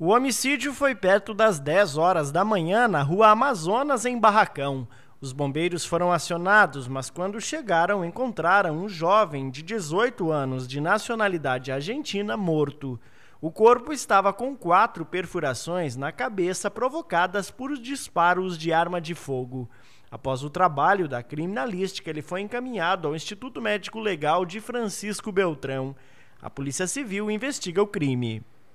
O homicídio foi perto das 10 horas da manhã na rua Amazonas, em Barracão. Os bombeiros foram acionados, mas quando chegaram encontraram um jovem de 18 anos de nacionalidade argentina morto. O corpo estava com quatro perfurações na cabeça provocadas por disparos de arma de fogo. Após o trabalho da criminalística, ele foi encaminhado ao Instituto Médico Legal de Francisco Beltrão. A Polícia Civil investiga o crime.